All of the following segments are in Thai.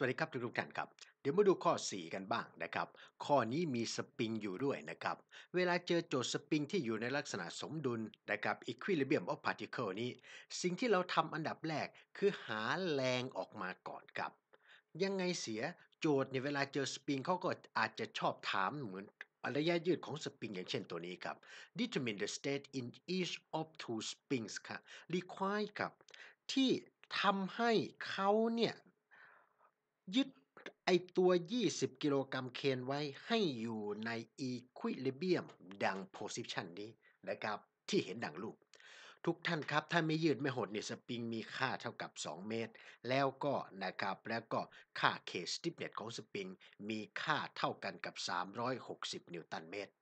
สวัสดีครับทุกกท่านครับ เดี๋ยวมาดูข้อ 4 กันบ้างนะครับ ข้อนี้มีสปริงอยู่ด้วยนะครับ เวลาเจอโจทย์สปริงที่อยู่ในลักษณะสมดุลนะครับอควิลิเบียมออฟพาร์ติเคิลนี้ สิ่งที่เราทำอันดับแรกคือหาแรงออกมาก่อนครับ ยังไงเสียโจทย์ในเวลาเจอสปริงเขาก็อาจจะชอบถามเหมือนระยะยืดของสปริงอย่างเช่นตัวนี้ครับ determine the state in each of two springs ค่ะ require ครับที่ทำให้เขาเนี่ยยึดไอตัว 20 กิโลกรัมเคนไว้ให้อยู่ในอีควิลิเบียมดังโพซิชันนี้นะครับที่เห็นดังรูป ทุกท่านครับ ถ้าไม่ยืดไม่หดเนี่ยสปริงมีค่าเท่ากับ 2 เมตร แล้วก็นะครับแล้วก็ค่าเคสติปเนตของสปริงมีค่าเท่ากันกับ 360 นิวตันเมตร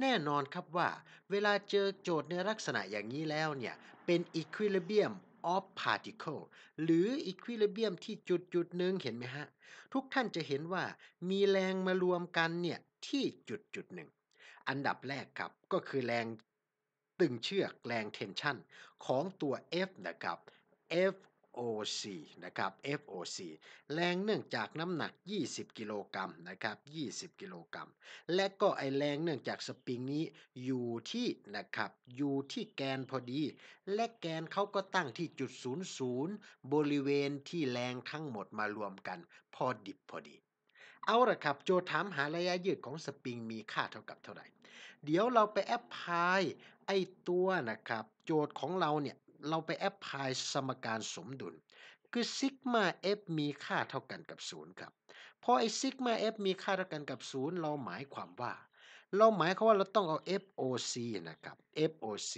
แน่นอนครับว่าเวลาเจอโจทย์ในลักษณะอย่างนี้แล้วเนี่ย เป็นอีควิลิเบียม of particle หรือ equilibrium ที่จุดจุดหนึ่งเห็นไหมฮะทุกท่านจะเห็นว่ามีแรงมารวมกันเนี่ยที่จุดจุดหนึ่งอันดับแรกครับก็คือแรงตึงเชือกแรงเทนชันของตัว F นะครับ F FOC นะครับ FOC แรงเนื่องจากน้ำหนัก 20 กิโลกรัมนะครับ 20 กิโลกรัม และก็ไอแรงเนื่องจากสปริงนี้อยู่ที่นะครับอยู่ที่แกนพอดี และแกนเขาก็ตั้งที่จุด00 บริเวณที่แรงทั้งหมดมารวมกันพอดิบพอดี เอาละครับ โจถามหาระยะยืดของสปริงมีค่าเท่ากับเท่าไหร่ เดี๋ยวเราไปแอปพลายไอตัวนะครับโจทย์ของเราเนี่ยเราไปแอปพลายสมการสมดุล คือซิกมาเอฟมีค่าเท่ากันกับศูนย์ครับพอไอซิกมาเอฟมีค่าเท่ากันกับศูนย์เราหมายความว่า เราหมายความว่าเราต้องเอา FOC นะครับ FOC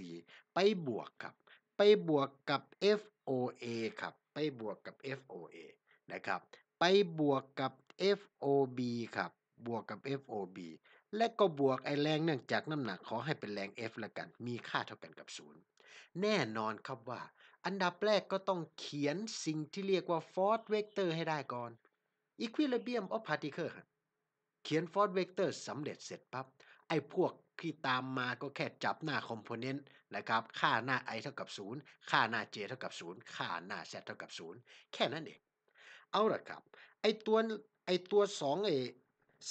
ไปบวกครับ ไปบวกกับ FOA ครับไปบวกกับ FOA นะครับไปบวกกับ FOB ครับบวกกับ FOB และก็บวกไอแรงเนื่องจากน้ำหนักขอให้เป็นแรง F ละกันมีค่าเท่ากันกับ 0แน่นอนครับว่าอันดับแรกก็ต้องเขียนสิ่งที่เรียกว่าฟอร์ดเวกเตอร์ให้ได้ก่อน equilibrium of particle เขียนฟอร์ดเวกเตอร์สำเร็จเสร็จปับ๊บไอ้พวก ที่ตามมาก็แค่จับหน้าคอมโพเนนต์นะครับค่าหน้า i เท่ากับ 0 ค่าหน้า j เท่ากับ 0 ค่าหน้า z เท่ากับ 0 แค่นั้นเอง เอาละครับ ไอตัวไอตัว2ไอ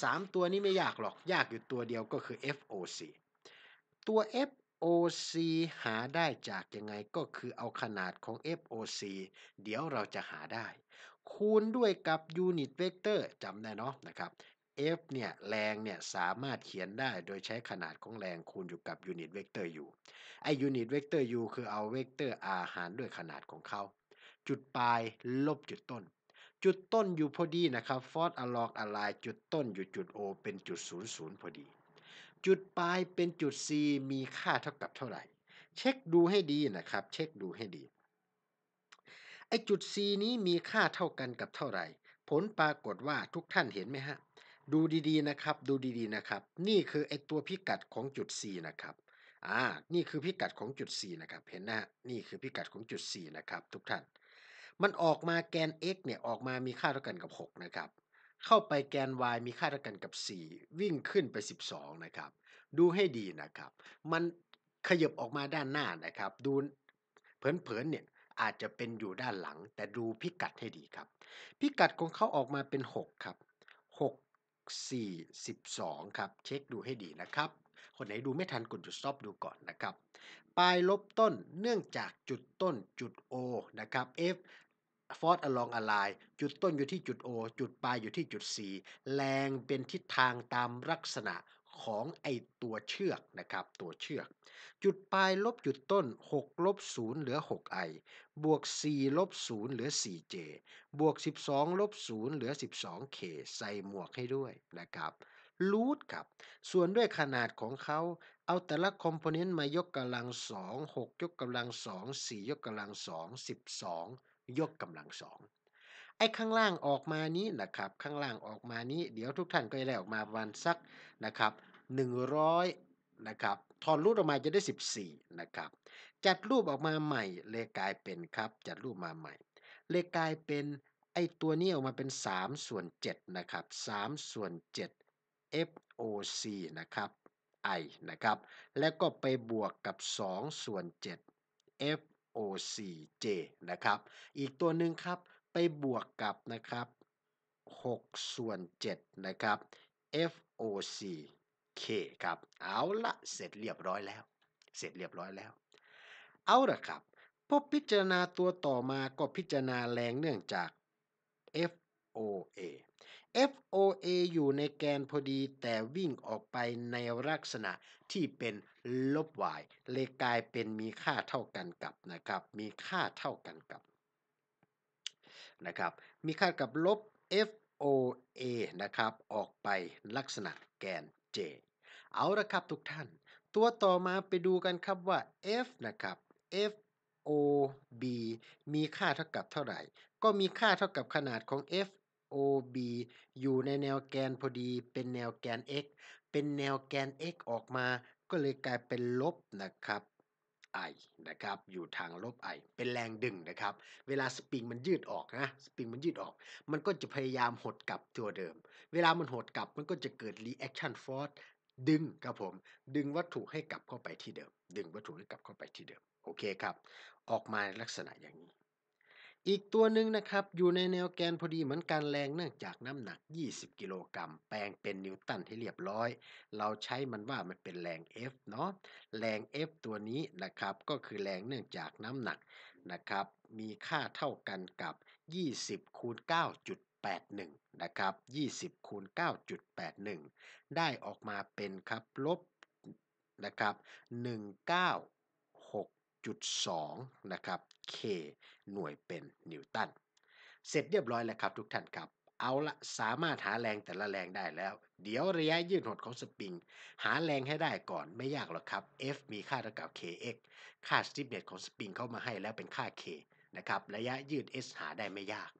สามตัวนี้ไม่ยากหรอกยากอยู่ตัวเดียวก็คือ FOC ตัว F f OC หาได้จากยังไงก็คือเอาขนาดของ FOC เดี๋ยวเราจะหาได้ คูณด้วยกับยูนิตเวกเตอร์จำได้เนาะนะครับ F เนี่ยแรงเนี่ยสามารถเขียนได้โดยใช้ขนาดของแรงคูณอยู่กับยูนิตเวกเตอร์ u ไอยูนิตเวกเตอร์ u คือเอาเวกเตอร์ r หารด้วยขนาดของเขา จุดปลาย ลบจุดต้น จุดต้นอยู่พอดีนะครับฟอร์สอะลอกอะไลจุดต้นอยู่จุด O เป็นจุด0ูนย์พอดีจุดปลายเป็นจุด C มีค่าเท่ากับเท่าไหร่เช็คดูให้ดีนะครับ เช็คดูให้ดีไอจุด C นี้มีค่าเท่ากันกับเท่าไหร่ ผลปรากฏว่าทุกท่านเห็นไหมฮะดูดีๆ นะครับดูดีๆนะครับ นี่คือไอตัวพิกัดของจุด C นะครับอ่านี่คือพิกัดของจุด C นะครับเห็นนะฮะนี่คือพิกัดของจุด C นะครับ ทุกท่าน มันออกมาแกน x เนี่ยออกมามีค่าเท่ากันกับ 6 นะครับเข้าไปแกน y มีค่าเท่ากันกับ 4 วิ่งขึ้นไป 12 นะครับ ดูให้ดีนะครับ มันขยับออกมาด้านหน้านะครับ ดูเผินๆเนี่ยอาจจะเป็นอยู่ด้านหลัง แต่ดูพิกัดให้ดีครับ พิกัดของเขาออกมาเป็น 6 ครับ 6 4 12 ครับ เช็คดูให้ดีนะครับ คนไหนดูไม่ทันกดจุด stop ดูก่อนนะครับปลายลบต้นเนื่องจากจุดต้นจุด O นะครับ F ฟอสอ e a l อ n g a l i จุดต้นอยู่ที่จุด O จุดปลายอยู่ที่จุด C แรงเป็นทิศทางตามลักษณะของไอตัวเชือกนะครับ ตัวเชือก จุดปลายลบจุดต้น6ลบ0เหลือ 6i บวก4ลบ0เหลือ 4j บวก 12ลบ0เหลือ 12k ใส่หมวกให้ด้วยนะครับรูทครับ ส่วนด้วยขนาดของเขาเอาแต่ละคอมโพเนนต์มายกกำลัง 2 6ยกกำลัง 2 4 ยกกำลัง2 12ยกกำลังสอง ไอ้ข้างล่างออกมานี้นะครับ ข้างล่างออกมานี้ เดี๋ยวทุกท่านก็จะได้ออกมาประมาณสักนะครับ100นะครับถอนรูปออกมาจะได้ 14นะครับ จัดรูปออกมาใหม่ เลกลายเป็นครับ จัดรูปมาใหม่ เลกลายเป็นไอ้ตัวนี้ออกมาเป็น3ส่วน7นะครับ3ส่วน7 FOC นะครับ I นะครับ แล้วก็ไปบวกกับ2ส่วน7 F OCJ นะครับ อีกตัวหนึ่งครับไปบวกกับนะครับ6ส่วน7นะครับ FOCK ครับ เอาละเสร็จเรียบร้อยแล้ว เสร็จเรียบร้อยแล้วเอาละครับพบพิจารณาตัวต่อมาก็พิจารณาแรงเนื่องจาก FOA FOA อยู่ในแกนพอดี แต่วิ่งออกไปในลักษณะที่เป็นลบ y เลยกลายเป็นมีค่าเท่ากันกับนะครับ มีค่าเท่ากันกับนะครับ มีค่ากับลบ FOA นะครับ ออกไปลักษณะแกน J เอาละครับทุกท่าน ตัวต่อมาไปดูกันครับว่า F นะครับ F OB มีค่าเท่ากับเท่าไหร่ ก็มีค่าเท่ากับขนาดของ F OB อยู่ในแนวแกนพอดี เป็นแนวแกน x เป็นแนวแกน x ออกมา ก็เลยกลายเป็นลบนะครับ i นะครับ อยู่ทางลบ i เป็นแรงดึงนะครับ เวลาสปริงมันยืดออกนะ สปริงมันยืดออก มันก็จะพยายามหดกลับตัวเดิม เวลามันหดกลับ มันก็จะเกิด reaction force ดึงครับผม ดึงวัตถุให้กลับเข้าไปที่เดิม ดึงวัตถุให้กลับเข้าไปที่เดิม โอเคครับ ออกมาลักษณะอย่างนี้อีกตัวหนึ่งนะครับอยู่ในแนวแกนพอดีเหมือนกันแรงเนื่องจากน้ำหนัก 20 กิโลกรัม แปลงเป็นนิวตันให้เรียบร้อย เราใช้มันว่ามันเป็นแรง F เนาะแรง F ตัวนี้นะครับก็คือแรงเนื่องจากน้ำหนักนะครับมีค่าเท่ากันกับ 20คูณ9.81นะครับ20คูณ9.81 ได้ออกมาเป็นครับลบนะครับ19 1.2นะครับ K หน่วยเป็นนิวตัน เสร็จเรียบร้อยแล้วครับทุกท่านครับ เอาละสามารถหาแรงแต่ละแรงได้แล้ว เดี๋ยวระยะยืดหดของสปริง หาแรงให้ได้ก่อนไม่ยากหรอกครับ F มีค่าเท่ากับ kx ค่าสติปเนตของสปริงเข้ามาให้แล้วเป็นค่า k นะครับระยะยืด s หาได้ไม่ยาก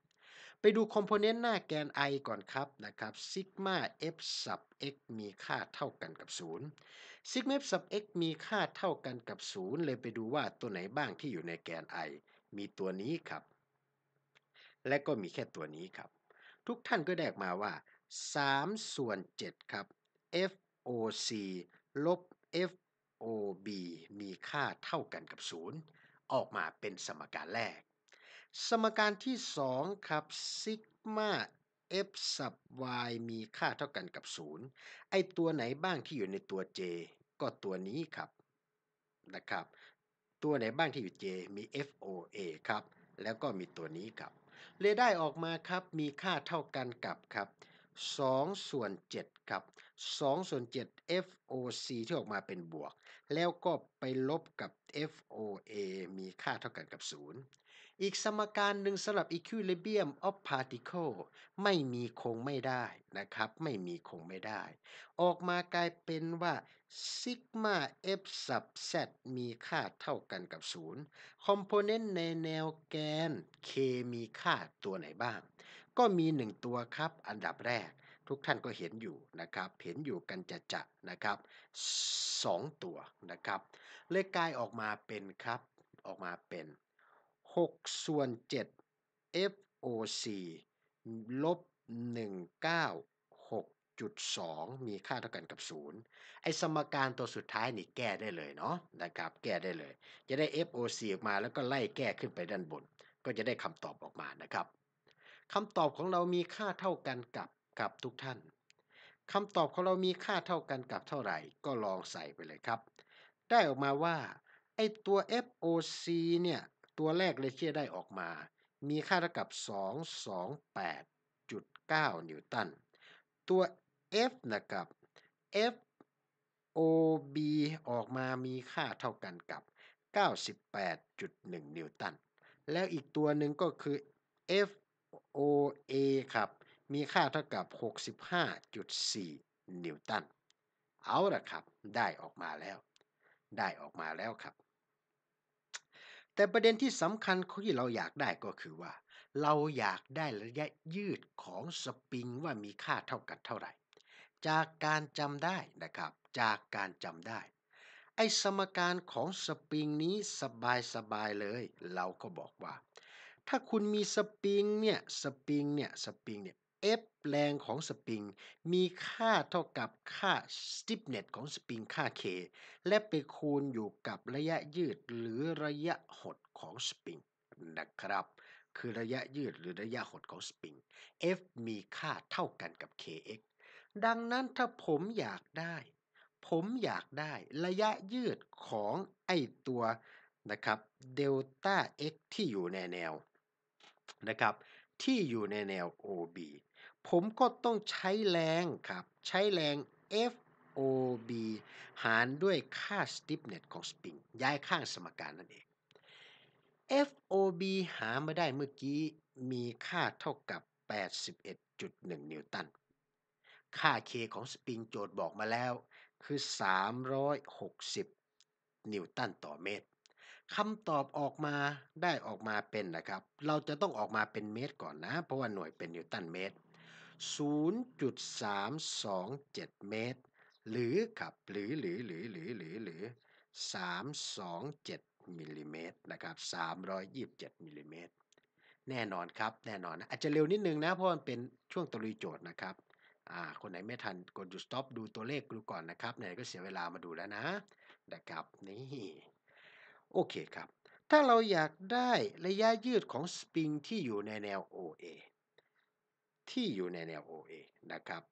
ไปดูคอมโพเนนต์หน้าแกน i ก่อนครับนะครับซิกมา f สับ x มีค่าเท่ากันกับ0ซิกมา f สับ x มีค่าเท่ากันกับ 0 เลยไปดูว่าตัวไหนบ้างที่อยู่ในแกน i มีตัวนี้ครับ และก็มีแค่ตัวนี้ครับ ทุกท่านก็แดกมาว่า 3 ส่วน7ครับ foc ลบ fob มีค่าเท่ากันกับ 0 ออกมาเป็นสมการแรกสมการที่2ครับซิกมา f สับ y มีค่าเท่ากันกับ 0 ไอตัวไหนบ้างที่อยู่ในตัว j ก็ตัวนี้ครับนะครับตัวไหนบ้างที่อยู่ j มี foa ครับแล้วก็มีตัวนี้ครับเลยได้ออกมาครับมีค่าเท่ากันกับครับ2ส่วน7ครับ2ส่วน7 FOC ที่ออกมาเป็นบวก แล้วก็ไปลบกับ FOA มีค่าเท่ากันกับ 0อีกสมการหนึ่งสำหรับ equilibrium of particle ไม่มีคงไม่ได้นะครับ ไม่มีคงไม่ได้ ออกมากลายเป็นว่าซิกมา f sub z มีค่าเท่ากันกับ0คอมโพเนนต์ในแนวแกน k มีค่าตัวไหนบ้าง ก็มี 1 ตัวครับ อันดับแรก ทุกท่านก็เห็นอยู่นะครับ เห็นอยู่กันจะจะนะครับ 2 ตัวนะครับ เลยกลายออกมาเป็นครับออกมาเป็น6ส่วน7 FOC ลบ196.2 มีค่าเท่ากันกับ 0 ไอสมการตัวสุดท้ายนี่แก้ได้เลยเนาะนะครับแก้ได้เลย จะได้ FOC ออกมาแล้วก็ไล่แก้ขึ้นไปด้านบน ก็จะได้คำตอบออกมานะครับคำตอบของเรามีค่าเท่ากันกับกับทุกท่านคำตอบของเรามีค่าเท่ากันกับเท่าไหร่ ก็ลองใส่ไปเลยครับ ได้ออกมาว่าไอตัว FOC เนี่ยตัวแรกเลเชียได้ออกมา มีค่าเท่ากับ 228.9 นิวตัน ตัว F นะครับ F OB ออกมามีค่าเท่ากันกับ 98.1 นิวตัน แล้วอีกตัวหนึ่งก็คือ FOA ครับ มีค่าเท่ากับ 65.4 นิวตัน เอาละครับ ได้ออกมาแล้ว ได้ออกมาแล้วครับแต่ประเด็นที่สำคัญที่เราอยากได้ก็คือว่า เราอยากได้ระยะยืดของสปริงว่ามีค่าเท่ากันเท่าไหร่ จากการจำได้นะครับ จากการจำได้ ไอ้สมการของสปริงนี้สบายสบายเลย เราก็บอกว่า ถ้าคุณมีสปริงเนี่ยสปริงเนี่ยสปริงเนี่ย F แรงของสปริงมีค่าเท่ากับค่า stiffness ของสปริงค่า K และไปคูณอยู่กับระยะยืดหรือระยะหดของสปริงนะครับคือระยะยืดหรือระยะหดของสปริง F มีค่าเท่ากันกับ Kx ดังนั้นถ้าผมอยากได้ ผมอยากได้ระยะยืดของไอตัวนะครับเดลต้า x ที่อยู่ในแนวนะครับที่อยู่ในแนว OB ผมก็ต้องใช้แรงครับ ใช้แรง FOB หารด้วยค่า stiffness ของสปริง ย้ายข้างสมการนั่นเอง FOB หามาได้เมื่อกี้ มีค่าเท่ากับ 81.1 นิวตัน ค่า K ของสปริงโจทย์บอกมาแล้ว คือ 360 นิวตันต่อเมตร คำตอบออกมาได้ออกมาเป็นนะครับ เราจะต้องออกมาเป็นเมตรก่อนนะ เพราะว่าหน่วยเป็นนิวตันเมตร0.327 เมตร หรือครับหรือหรือหรือหรือหรือ หรือ 327มิลลิเมตรนะครับ 327มิลลิเมตรแน่นอนครับแน่นอนนะอาจจะเร็วนิดนึงนะ เพราะมันเป็นช่วงตรีโจทย์นะครับอ่าคนไหนไม่ทันกดหยุดสต็อปดูตัวเลขดูก่อนนะครับไหนก็เสียเวลามาดูแล้วนะนะครับนี่โอเคครับ ถ้าเราอยากได้ระยะยืดของสปริงที่อยู่ในแนว OA ที่อยู่ในแนว OA นะครับ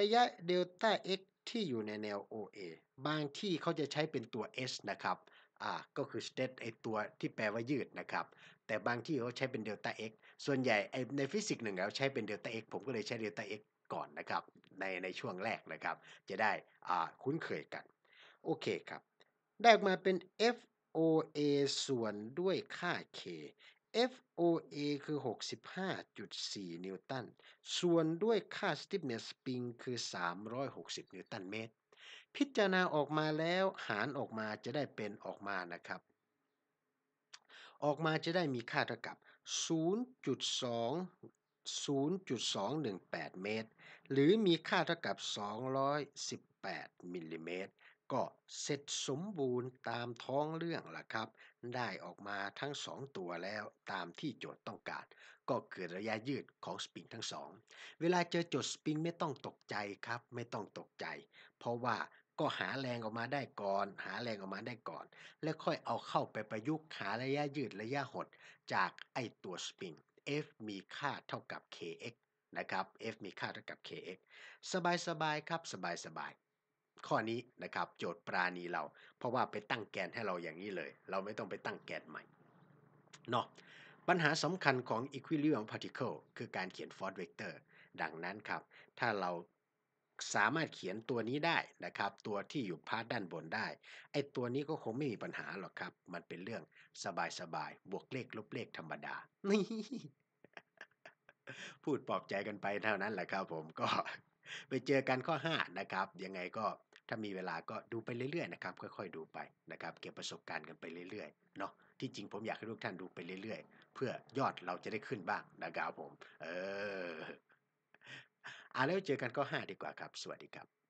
ระยะเดลต้า x ที่อยู่ในแนว OA บางที่เขาจะใช้เป็นตัว s นะครับอ่าก็คือ stretch ไอตัวที่แปลว่ายืดนะครับแต่บางที่เขาใช้เป็นเดลต้า x ส่วนใหญ่ในฟิสิกส์หนึ่งเราใช้เป็นเดลต้า x ผมก็เลยใช้เดลต้า x ก่อนนะครับในในช่วงแรกนะครับจะได้อ่าคุ้นเคยกันโอเคครับได้มาเป็น FOA ส่วนด้วยค่า k FOA คือ 65.4 นิวตัน ส่วนด้วยค่า stiffness spring คือ 360 นิวตันเมตร พิจารณาออกมาแล้วหารออกมาจะได้เป็นออกมานะครับ ออกมาจะได้มีค่าเท่ากับ 0.2 0.218 เมตรหรือมีค่าเท่ากับ 218มิลลิเมตรก็เสร็จสมบูรณ์ตามท้องเรื่องล่ะครับ ได้ออกมาทั้งสองตัวแล้วตามที่โจทย์ต้องการ ก็คือระยะยืดของสปริงทั้งสอง เวลาเจอโจทย์สปริงไม่ต้องตกใจครับ ไม่ต้องตกใจ เพราะว่าก็หาแรงออกมาได้ก่อน หาแรงออกมาได้ก่อน แล้วค่อยเอาเข้าไปประยุกต์หาระยะยืดระยะหด จากไอตัวสปริง F มีค่าเท่ากับ kx นะครับ f มีค่าเท่ากับ kx สบายสบายครับ สบายสบาย ข้อนี้นะครับโจทย์ปราณีเราเพราะว่าไปตั้งแกนให้เราอย่างนี้เลย เราไม่ต้องไปตั้งแกนใหม่เนาะปัญหาสำคัญของ equilibrium particle คือการเขียน force vector ดังนั้นครับ ถ้าเราสามารถเขียนตัวนี้ได้นะครับตัวที่อยู่พาร์ทด้านบนได้ไอตัวนี้ก็คงไม่มีปัญหาหรอกครับ มันเป็นเรื่องสบายๆบวกเลขลบเลขธรรมดานี่พูดปลอบใจกันไปเท่านั้นแหละครับผมก็ ไปเจอกันข้อ5นะครับ ยังไงก็ถ้ามีเวลาก็ดูไปเรื่อย ๆนะครับ ค่อย ๆดูไปนะครับ เก็บประสบการณ์กันไปเรื่อยๆเนาะที่จริงผมอยากให้ทุกท่านดูไปเรื่อยๆ เพื่อยอดเราจะได้ขึ้นบ้างนะครับผม เอออ่าแล้วเจอกันข้อ 5 ดีกว่าครับ สวัสดีครับ